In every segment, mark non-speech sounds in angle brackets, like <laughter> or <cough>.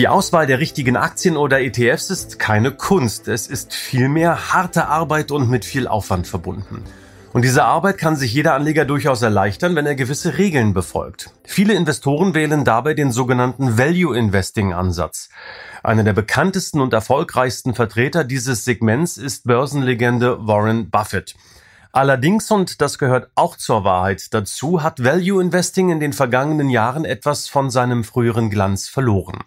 Die Auswahl der richtigen Aktien oder ETFs ist keine Kunst. Es ist vielmehr harte Arbeit und mit viel Aufwand verbunden. Und diese Arbeit kann sich jeder Anleger durchaus erleichtern, wenn er gewisse Regeln befolgt. Viele Investoren wählen dabei den sogenannten Value Investing Ansatz. Einer der bekanntesten und erfolgreichsten Vertreter dieses Segments ist Börsenlegende Warren Buffett. Allerdings, und das gehört auch zur Wahrheit dazu, hat Value Investing in den vergangenen Jahren etwas von seinem früheren Glanz verloren.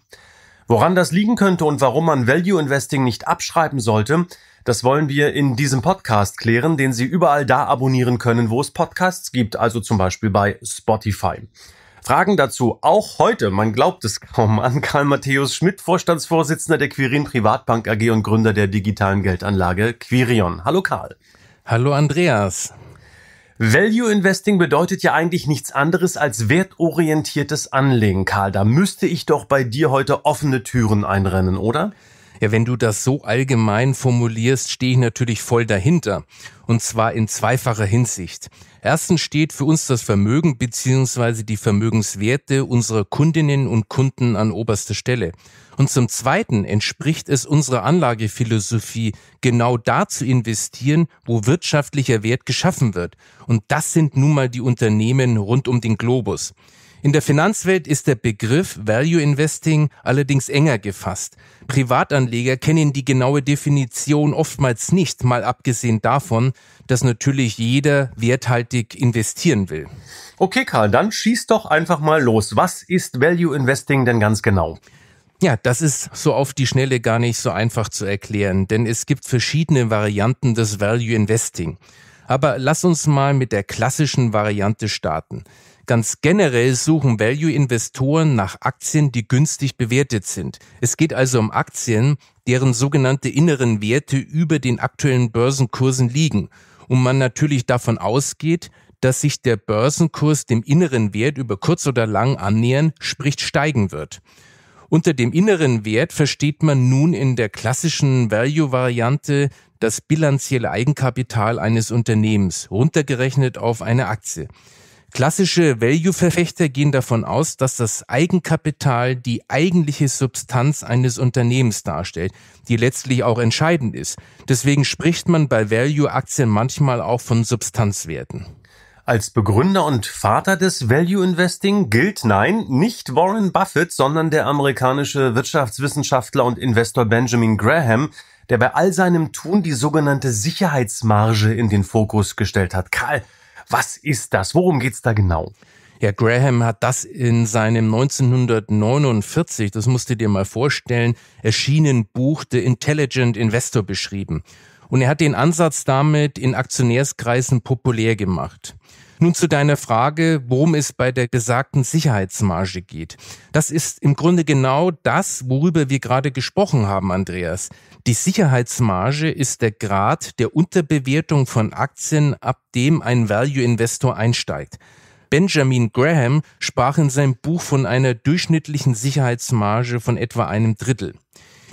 Woran das liegen könnte und warum man Value Investing nicht abschreiben sollte, das wollen wir in diesem Podcast klären, den Sie überall da abonnieren können, wo es Podcasts gibt, also zum Beispiel bei Spotify. Fragen dazu auch heute, man glaubt es kaum, an Karl Matthäus Schmidt, Vorstandsvorsitzender der Quirin Privatbank AG und Gründer der digitalen Geldanlage Quirion. Hallo Karl. Hallo Andreas. Value Investing bedeutet ja eigentlich nichts anderes als wertorientiertes Anlegen, Karl. Da müsste ich doch bei dir heute offene Türen einrennen, oder? Ja, wenn du das so allgemein formulierst, stehe ich natürlich voll dahinter. Und zwar in zweifacher Hinsicht. Erstens steht für uns das Vermögen bzw. die Vermögenswerte unserer Kundinnen und Kunden an oberster Stelle. Und zum Zweiten entspricht es unserer Anlagephilosophie, genau da zu investieren, wo wirtschaftlicher Wert geschaffen wird. Und das sind nun mal die Unternehmen rund um den Globus. In der Finanzwelt ist der Begriff Value Investing allerdings enger gefasst. Privatanleger kennen die genaue Definition oftmals nicht, mal abgesehen davon, dass natürlich jeder werthaltig investieren will. Okay, Karl, dann schieß doch einfach mal los. Was ist Value Investing denn ganz genau? Ja, das ist so auf die Schnelle gar nicht so einfach zu erklären, denn es gibt verschiedene Varianten des Value Investing. Aber lass uns mal mit der klassischen Variante starten. Ganz generell suchen Value-Investoren nach Aktien, die günstig bewertet sind. Es geht also um Aktien, deren sogenannte inneren Werte über den aktuellen Börsenkursen liegen. Und man natürlich davon ausgeht, dass sich der Börsenkurs dem inneren Wert über kurz oder lang annähern, sprich steigen wird. Unter dem inneren Wert versteht man nun in der klassischen Value-Variante das bilanzielle Eigenkapital eines Unternehmens, runtergerechnet auf eine Aktie. Klassische Value-Verfechter gehen davon aus, dass das Eigenkapital die eigentliche Substanz eines Unternehmens darstellt, die letztlich auch entscheidend ist. Deswegen spricht man bei Value-Aktien manchmal auch von Substanzwerten. Als Begründer und Vater des Value Investing gilt nein, nicht Warren Buffett, sondern der amerikanische Wirtschaftswissenschaftler und Investor Benjamin Graham, der bei all seinem Tun die sogenannte Sicherheitsmarge in den Fokus gestellt hat. Karl, was ist das? Worum geht's da genau? Ja, Graham hat das in seinem 1949, das musst du dir mal vorstellen, erschienen Buch The Intelligent Investor beschrieben. Und er hat den Ansatz damit in Aktionärskreisen populär gemacht. Nun zu deiner Frage, worum es bei der gesagten Sicherheitsmarge geht. Das ist im Grunde genau das, worüber wir gerade gesprochen haben, Andreas. Die Sicherheitsmarge ist der Grad der Unterbewertung von Aktien, ab dem ein Value Investor einsteigt. Benjamin Graham sprach in seinem Buch von einer durchschnittlichen Sicherheitsmarge von etwa einem Drittel.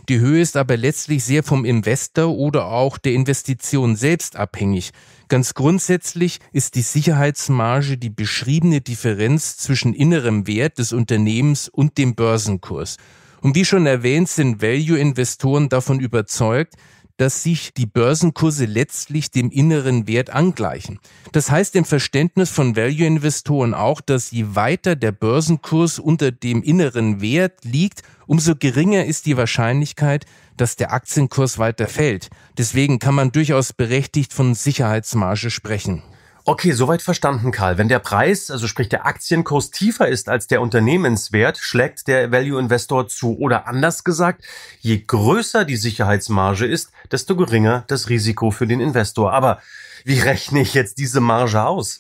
Die Höhe ist aber letztlich sehr vom Investor oder auch der Investition selbst abhängig. Ganz grundsätzlich ist die Sicherheitsmarge die beschriebene Differenz zwischen innerem Wert des Unternehmens und dem Börsenkurs. Und wie schon erwähnt, sind Value-Investoren davon überzeugt, dass sich die Börsenkurse letztlich dem inneren Wert angleichen. Das heißt im Verständnis von Value-Investoren auch, dass je weiter der Börsenkurs unter dem inneren Wert liegt, umso geringer ist die Wahrscheinlichkeit, dass der Aktienkurs weiter fällt. Deswegen kann man durchaus berechtigt von Sicherheitsmarge sprechen. Okay, soweit verstanden, Karl. Wenn der Preis, also sprich der Aktienkurs tiefer ist als der Unternehmenswert, schlägt der Value Investor zu. Oder anders gesagt, je größer die Sicherheitsmarge ist, desto geringer das Risiko für den Investor. Aber wie rechne ich jetzt diese Marge aus?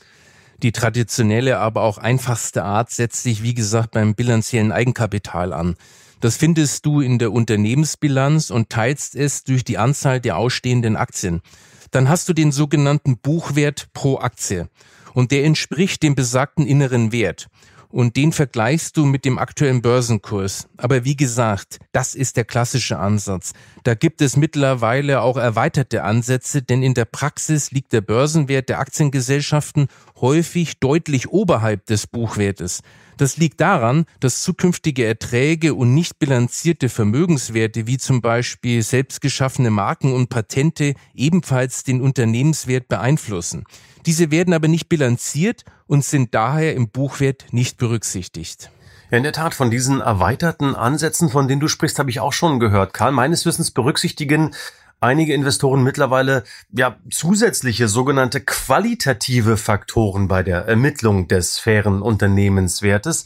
Die traditionelle, aber auch einfachste Art setzt sich, wie gesagt, beim bilanziellen Eigenkapital an. Das findest du in der Unternehmensbilanz und teilst es durch die Anzahl der ausstehenden Aktien dann hast du den sogenannten Buchwert pro Aktie. Und der entspricht dem besagten inneren Wert und den vergleichst du mit dem aktuellen Börsenkurs. Aber wie gesagt, das ist der klassische Ansatz. Da gibt es mittlerweile auch erweiterte Ansätze, denn in der Praxis liegt der Börsenwert der Aktiengesellschaften häufig deutlich oberhalb des Buchwertes. Das liegt daran, dass zukünftige Erträge und nicht bilanzierte Vermögenswerte wie zum Beispiel selbstgeschaffene Marken und Patente ebenfalls den Unternehmenswert beeinflussen. Diese werden aber nicht bilanziert und sind daher im Buchwert nicht berücksichtigt. in der Tat, von diesen erweiterten Ansätzen, von denen du sprichst, habe ich auch schon gehört. Karl, meines Wissens berücksichtigen einige Investoren mittlerweile ja zusätzliche sogenannte qualitative Faktoren bei der Ermittlung des fairen Unternehmenswertes.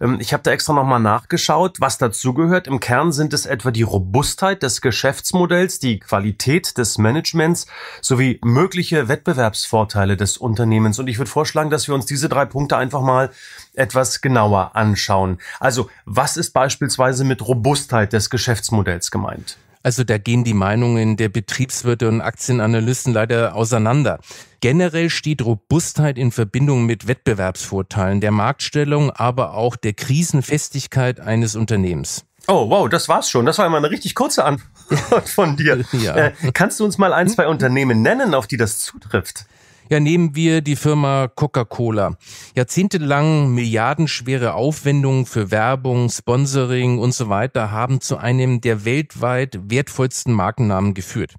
Ähm, ich habe da extra nochmal nachgeschaut, was dazugehört. Im Kern sind es etwa die Robustheit des Geschäftsmodells, die Qualität des Managements sowie mögliche Wettbewerbsvorteile des Unternehmens. Und ich würde vorschlagen, dass wir uns diese drei Punkte einfach mal etwas genauer anschauen. Also was ist beispielsweise mit Robustheit des Geschäftsmodells gemeint? Also da gehen die Meinungen der Betriebswirte und Aktienanalysten leider auseinander. Generell steht Robustheit in Verbindung mit Wettbewerbsvorteilen, der Marktstellung, aber auch der Krisenfestigkeit eines Unternehmens. Oh, wow, das war's schon. Das war immer eine richtig kurze Antwort <laughs> von dir. Ja. Äh, kannst du uns mal ein, zwei Unternehmen nennen, auf die das zutrifft? Ja, nehmen wir die Firma Coca-Cola. Jahrzehntelang milliardenschwere Aufwendungen für Werbung, Sponsoring und so weiter haben zu einem der weltweit wertvollsten Markennamen geführt.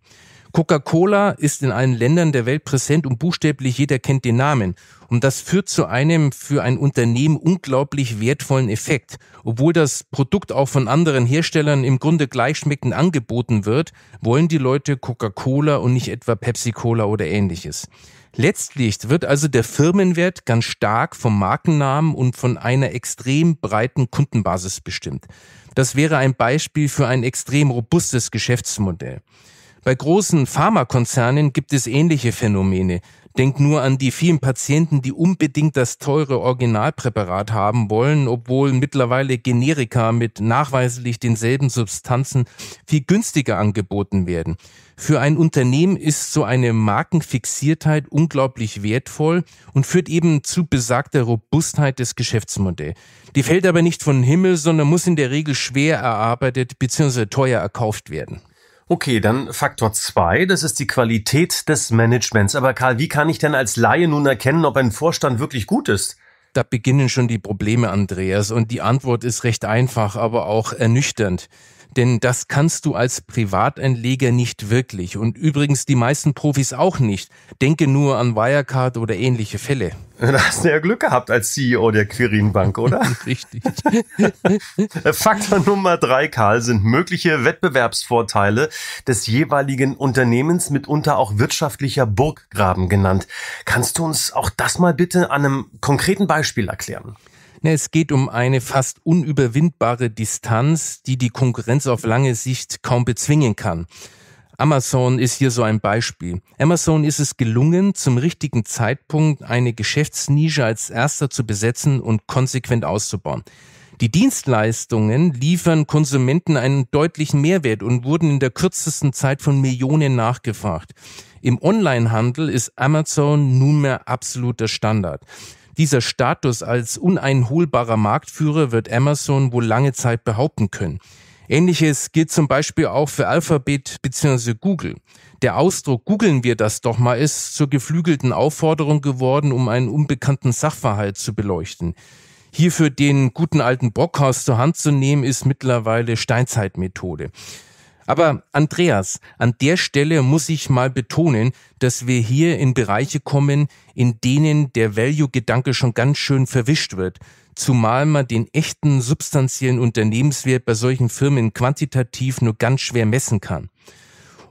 Coca-Cola ist in allen Ländern der Welt präsent und buchstäblich jeder kennt den Namen. Und das führt zu einem für ein Unternehmen unglaublich wertvollen Effekt. Obwohl das Produkt auch von anderen Herstellern im Grunde gleichschmeckend angeboten wird, wollen die Leute Coca-Cola und nicht etwa Pepsi-Cola oder ähnliches. Letztlich wird also der Firmenwert ganz stark vom Markennamen und von einer extrem breiten Kundenbasis bestimmt. Das wäre ein Beispiel für ein extrem robustes Geschäftsmodell. Bei großen Pharmakonzernen gibt es ähnliche Phänomene. Denk nur an die vielen Patienten, die unbedingt das teure Originalpräparat haben wollen, obwohl mittlerweile Generika mit nachweislich denselben Substanzen viel günstiger angeboten werden. Für ein Unternehmen ist so eine Markenfixiertheit unglaublich wertvoll und führt eben zu besagter Robustheit des Geschäftsmodells. Die fällt aber nicht von Himmel, sondern muss in der Regel schwer erarbeitet bzw. teuer erkauft werden. Okay, dann Faktor 2, das ist die Qualität des Managements. Aber Karl, wie kann ich denn als Laie nun erkennen, ob ein Vorstand wirklich gut ist? Da beginnen schon die Probleme, Andreas. Und die Antwort ist recht einfach, aber auch ernüchternd. Denn das kannst du als Privatanleger nicht wirklich und übrigens die meisten Profis auch nicht. Denke nur an Wirecard oder ähnliche Fälle. <laughs> Du hast ja Glück gehabt als CEO der Quirin Bank, oder? <laughs> Richtig. <laughs> Faktor Nummer drei, Karl, sind mögliche Wettbewerbsvorteile des jeweiligen Unternehmens, mitunter auch wirtschaftlicher Burggraben genannt. Kannst du uns auch das mal bitte an einem konkreten Beispiel erklären? Ne, es geht um eine fast unüberwindbare Distanz, die die Konkurrenz auf lange Sicht kaum bezwingen kann. Amazon ist hier so ein Beispiel. Amazon ist es gelungen, zum richtigen Zeitpunkt eine Geschäftsnische als erster zu besetzen und konsequent auszubauen. Die Dienstleistungen liefern Konsumenten einen deutlichen Mehrwert und wurden in der kürzesten Zeit von Millionen nachgefragt. Im Onlinehandel ist Amazon nunmehr absoluter Standard. Dieser Status als uneinholbarer Marktführer wird Amazon wohl lange Zeit behaupten können. Ähnliches gilt zum Beispiel auch für Alphabet bzw. Google. Der Ausdruck googeln wir das doch mal ist zur geflügelten Aufforderung geworden, um einen unbekannten Sachverhalt zu beleuchten. Hierfür den guten alten Brockhaus zur Hand zu nehmen, ist mittlerweile Steinzeitmethode. Aber Andreas, an der Stelle muss ich mal betonen, dass wir hier in Bereiche kommen, in denen der Value-Gedanke schon ganz schön verwischt wird. Zumal man den echten substanziellen Unternehmenswert bei solchen Firmen quantitativ nur ganz schwer messen kann.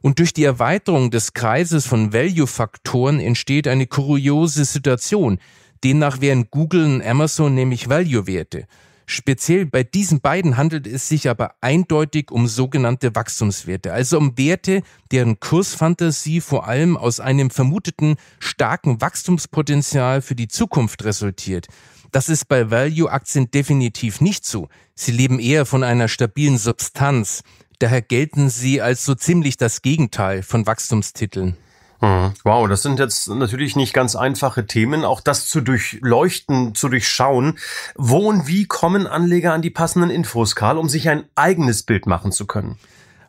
Und durch die Erweiterung des Kreises von Value-Faktoren entsteht eine kuriose Situation. Demnach wären Google und Amazon nämlich Value-Werte. Speziell bei diesen beiden handelt es sich aber eindeutig um sogenannte Wachstumswerte, also um Werte, deren Kursfantasie vor allem aus einem vermuteten starken Wachstumspotenzial für die Zukunft resultiert. Das ist bei Value-Aktien definitiv nicht so. Sie leben eher von einer stabilen Substanz. Daher gelten sie als so ziemlich das Gegenteil von Wachstumstiteln. Mhm. Wow, das sind jetzt natürlich nicht ganz einfache Themen. Auch das zu durchleuchten, zu durchschauen. Wo und wie kommen Anleger an die passenden Infos, Karl, um sich ein eigenes Bild machen zu können?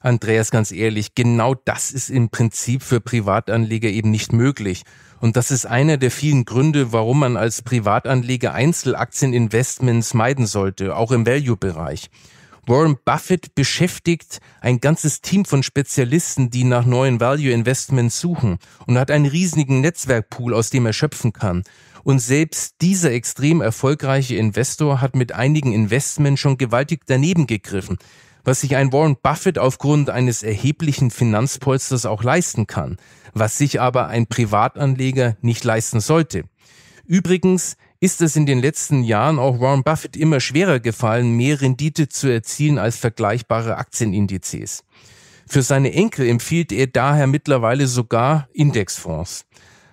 Andreas, ganz ehrlich, genau das ist im Prinzip für Privatanleger eben nicht möglich. Und das ist einer der vielen Gründe, warum man als Privatanleger Einzelaktieninvestments meiden sollte, auch im Value-Bereich. Warren Buffett beschäftigt ein ganzes Team von Spezialisten, die nach neuen Value Investments suchen und hat einen riesigen Netzwerkpool, aus dem er schöpfen kann. Und selbst dieser extrem erfolgreiche Investor hat mit einigen Investments schon gewaltig daneben gegriffen, was sich ein Warren Buffett aufgrund eines erheblichen Finanzpolsters auch leisten kann, was sich aber ein Privatanleger nicht leisten sollte. Übrigens, ist es in den letzten Jahren auch Warren Buffett immer schwerer gefallen, mehr Rendite zu erzielen als vergleichbare Aktienindizes. Für seine Enkel empfiehlt er daher mittlerweile sogar Indexfonds.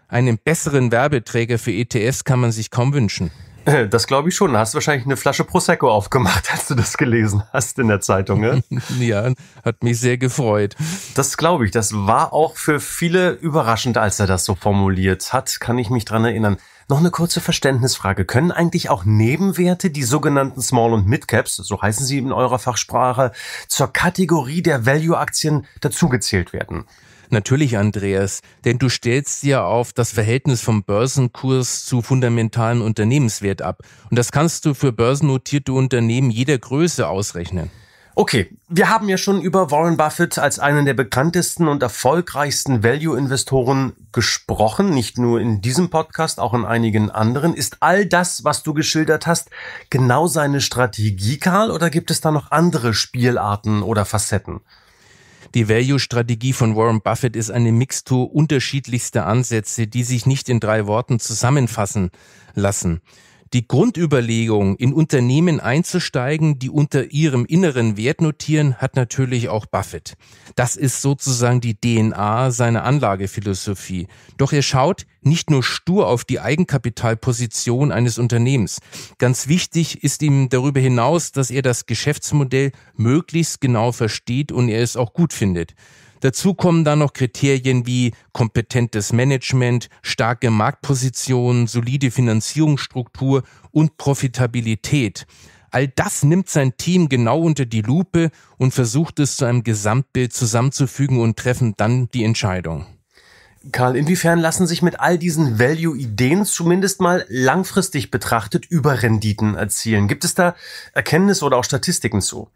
Einen besseren Werbeträger für ETFs kann man sich kaum wünschen. Äh, das glaube ich schon. Da hast du wahrscheinlich eine Flasche Prosecco aufgemacht, <laughs> als du das gelesen hast in der Zeitung. Ne? <laughs> ja, hat mich sehr gefreut. Das glaube ich. Das war auch für viele überraschend, als er das so formuliert hat. Kann ich mich daran erinnern. Noch eine kurze Verständnisfrage. Können eigentlich auch Nebenwerte, die sogenannten Small- und Mid-Caps, so heißen sie in eurer Fachsprache, zur Kategorie der Value-Aktien dazugezählt werden? Natürlich, Andreas, denn du stellst dir auf das Verhältnis vom Börsenkurs zu fundamentalen Unternehmenswert ab. Und das kannst du für börsennotierte Unternehmen jeder Größe ausrechnen. Okay, wir haben ja schon über Warren Buffett als einen der bekanntesten und erfolgreichsten Value-Investoren gesprochen, nicht nur in diesem Podcast, auch in einigen anderen. Ist all das, was du geschildert hast, genau seine Strategie, Karl, oder gibt es da noch andere Spielarten oder Facetten? Die Value-Strategie von Warren Buffett ist eine Mixtur unterschiedlichster Ansätze, die sich nicht in drei Worten zusammenfassen lassen die Grundüberlegung, in Unternehmen einzusteigen, die unter ihrem inneren Wert notieren, hat natürlich auch Buffett. Das ist sozusagen die DNA seiner Anlagephilosophie. Doch er schaut nicht nur stur auf die Eigenkapitalposition eines Unternehmens. Ganz wichtig ist ihm darüber hinaus, dass er das Geschäftsmodell möglichst genau versteht und er es auch gut findet. Dazu kommen dann noch Kriterien wie kompetentes Management, starke Marktposition, solide Finanzierungsstruktur und Profitabilität. All das nimmt sein Team genau unter die Lupe und versucht es zu einem Gesamtbild zusammenzufügen und treffen dann die Entscheidung. Karl, inwiefern lassen sich mit all diesen Value-Ideen zumindest mal langfristig betrachtet Überrenditen erzielen? Gibt es da Erkenntnisse oder auch Statistiken zu?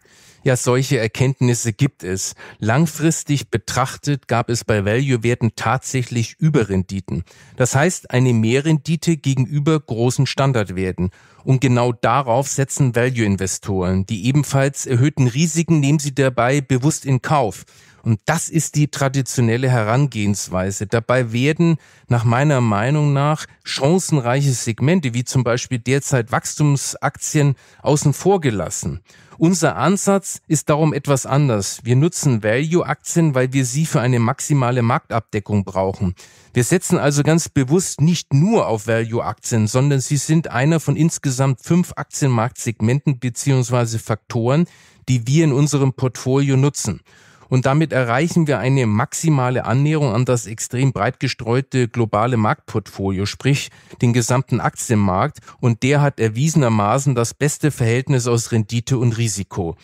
Ja, solche Erkenntnisse gibt es. Langfristig betrachtet gab es bei Value-Werten tatsächlich Überrenditen. Das heißt, eine Mehrrendite gegenüber großen Standardwerten. Und genau darauf setzen Value-Investoren. Die ebenfalls erhöhten Risiken nehmen sie dabei bewusst in Kauf. Und das ist die traditionelle Herangehensweise. Dabei werden nach meiner Meinung nach chancenreiche Segmente wie zum Beispiel derzeit Wachstumsaktien außen vor gelassen. Unser Ansatz ist darum etwas anders. Wir nutzen Value-Aktien, weil wir sie für eine maximale Marktabdeckung brauchen. Wir setzen also ganz bewusst nicht nur auf Value-Aktien, sondern sie sind einer von insgesamt fünf Aktienmarktsegmenten beziehungsweise Faktoren, die wir in unserem Portfolio nutzen und damit erreichen wir eine maximale Annäherung an das extrem breit gestreute globale Marktportfolio, sprich den gesamten Aktienmarkt und der hat erwiesenermaßen das beste Verhältnis aus Rendite und Risiko.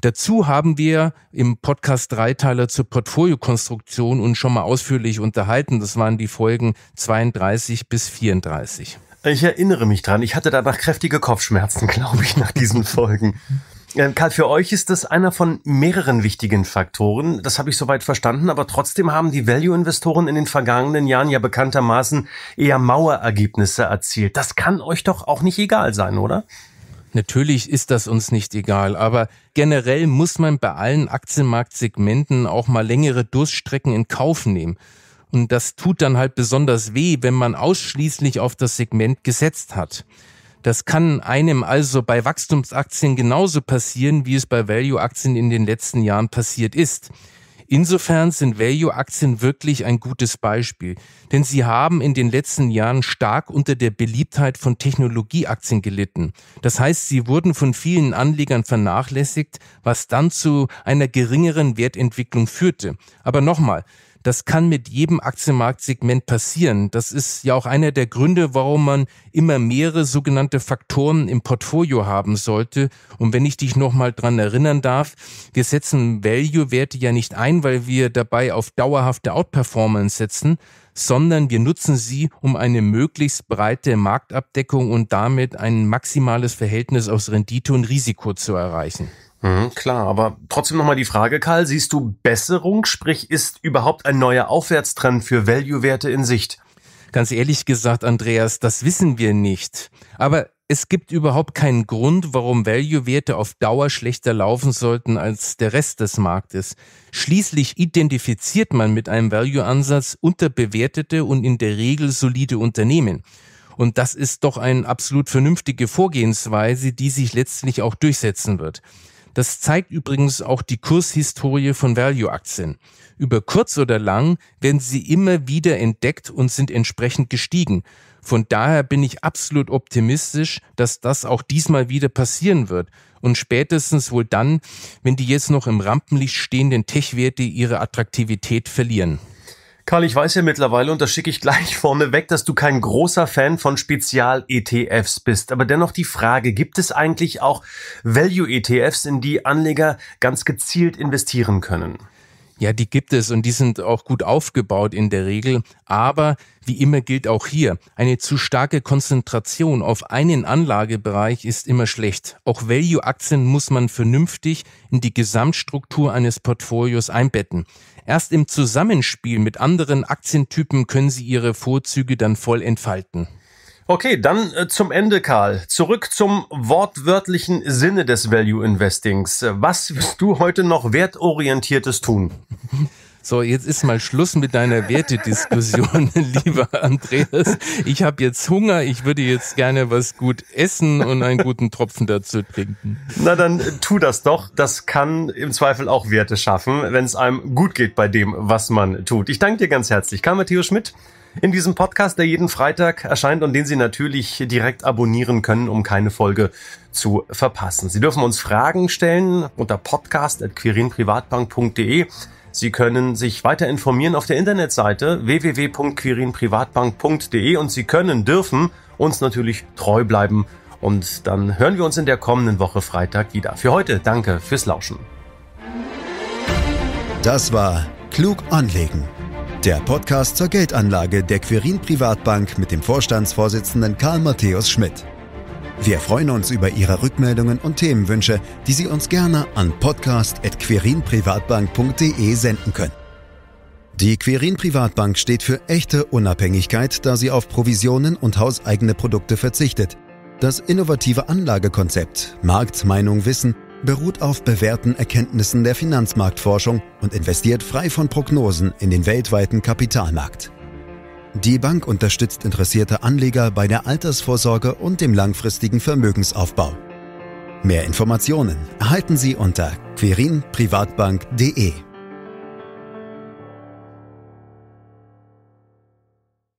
Dazu haben wir im Podcast Dreiteiler zur Portfoliokonstruktion uns schon mal ausführlich unterhalten. Das waren die Folgen 32 bis 34. Ich erinnere mich dran. Ich hatte danach kräftige Kopfschmerzen, <laughs> glaube ich, nach diesen Folgen. Ähm, Karl, für euch ist das einer von mehreren wichtigen Faktoren. Das habe ich soweit verstanden. Aber trotzdem haben die Value-Investoren in den vergangenen Jahren ja bekanntermaßen eher Mauerergebnisse erzielt. Das kann euch doch auch nicht egal sein, oder? Natürlich ist das uns nicht egal, aber generell muss man bei allen Aktienmarktsegmenten auch mal längere Durststrecken in Kauf nehmen. Und das tut dann halt besonders weh, wenn man ausschließlich auf das Segment gesetzt hat. Das kann einem also bei Wachstumsaktien genauso passieren, wie es bei Value-Aktien in den letzten Jahren passiert ist. Insofern sind Value-Aktien wirklich ein gutes Beispiel, denn sie haben in den letzten Jahren stark unter der Beliebtheit von Technologieaktien gelitten. Das heißt, sie wurden von vielen Anlegern vernachlässigt, was dann zu einer geringeren Wertentwicklung führte. Aber nochmal, das kann mit jedem Aktienmarktsegment passieren. Das ist ja auch einer der Gründe, warum man immer mehrere sogenannte Faktoren im Portfolio haben sollte. Und wenn ich dich nochmal dran erinnern darf, wir setzen Value-Werte ja nicht ein, weil wir dabei auf dauerhafte Outperformance setzen, sondern wir nutzen sie, um eine möglichst breite Marktabdeckung und damit ein maximales Verhältnis aus Rendite und Risiko zu erreichen. Mhm, klar, aber trotzdem nochmal die Frage, Karl, siehst du Besserung? Sprich, ist überhaupt ein neuer Aufwärtstrend für Value-Werte in Sicht? Ganz ehrlich gesagt, Andreas, das wissen wir nicht. Aber es gibt überhaupt keinen Grund, warum Value-Werte auf Dauer schlechter laufen sollten als der Rest des Marktes. Schließlich identifiziert man mit einem Value-Ansatz unterbewertete und in der Regel solide Unternehmen. Und das ist doch eine absolut vernünftige Vorgehensweise, die sich letztlich auch durchsetzen wird. Das zeigt übrigens auch die Kurshistorie von Value-Aktien. Über kurz oder lang werden sie immer wieder entdeckt und sind entsprechend gestiegen. Von daher bin ich absolut optimistisch, dass das auch diesmal wieder passieren wird. Und spätestens wohl dann, wenn die jetzt noch im Rampenlicht stehenden Tech-Werte ihre Attraktivität verlieren. Karl, ich weiß ja mittlerweile, und das schicke ich gleich <laughs> vorne weg, dass du kein großer Fan von Spezial-ETFs bist. Aber dennoch die Frage, gibt es eigentlich auch Value-ETFs, in die Anleger ganz gezielt investieren können? Ja, die gibt es und die sind auch gut aufgebaut in der Regel. Aber wie immer gilt auch hier, eine zu starke Konzentration auf einen Anlagebereich ist immer schlecht. Auch Value-Aktien muss man vernünftig in die Gesamtstruktur eines Portfolios einbetten. Erst im Zusammenspiel mit anderen Aktientypen können sie ihre Vorzüge dann voll entfalten. Okay, dann äh, zum Ende, Karl. Zurück zum wortwörtlichen Sinne des Value Investings. Was wirst du heute noch wertorientiertes tun? <laughs> So, jetzt ist mal Schluss mit deiner Wertediskussion, <laughs> lieber Andreas. Ich habe jetzt Hunger, ich würde jetzt gerne was gut essen und einen guten Tropfen dazu trinken. Na dann äh, tu das doch. Das kann im Zweifel auch Werte schaffen, wenn es einem gut geht bei dem, was man tut. Ich danke dir ganz herzlich. Karl Matteo Schmidt in diesem Podcast, der jeden Freitag erscheint und den Sie natürlich direkt abonnieren können, um keine Folge zu verpassen. Sie dürfen uns Fragen stellen unter podcast.quirinprivatbank.de. Sie können sich weiter informieren auf der Internetseite www.quirinprivatbank.de und Sie können, dürfen uns natürlich treu bleiben. Und dann hören wir uns in der kommenden Woche Freitag wieder. Für heute danke fürs Lauschen. Das war Klug anlegen. Der Podcast zur Geldanlage der Quirin Privatbank mit dem Vorstandsvorsitzenden Karl Matthäus Schmidt. Wir freuen uns über Ihre Rückmeldungen und Themenwünsche, die Sie uns gerne an podcast.querinprivatbank.de senden können. Die Querin Privatbank steht für echte Unabhängigkeit, da sie auf Provisionen und hauseigene Produkte verzichtet. Das innovative Anlagekonzept Marktmeinung Wissen beruht auf bewährten Erkenntnissen der Finanzmarktforschung und investiert frei von Prognosen in den weltweiten Kapitalmarkt. Die Bank unterstützt interessierte Anleger bei der Altersvorsorge und dem langfristigen Vermögensaufbau. Mehr Informationen erhalten Sie unter querinprivatbank.de.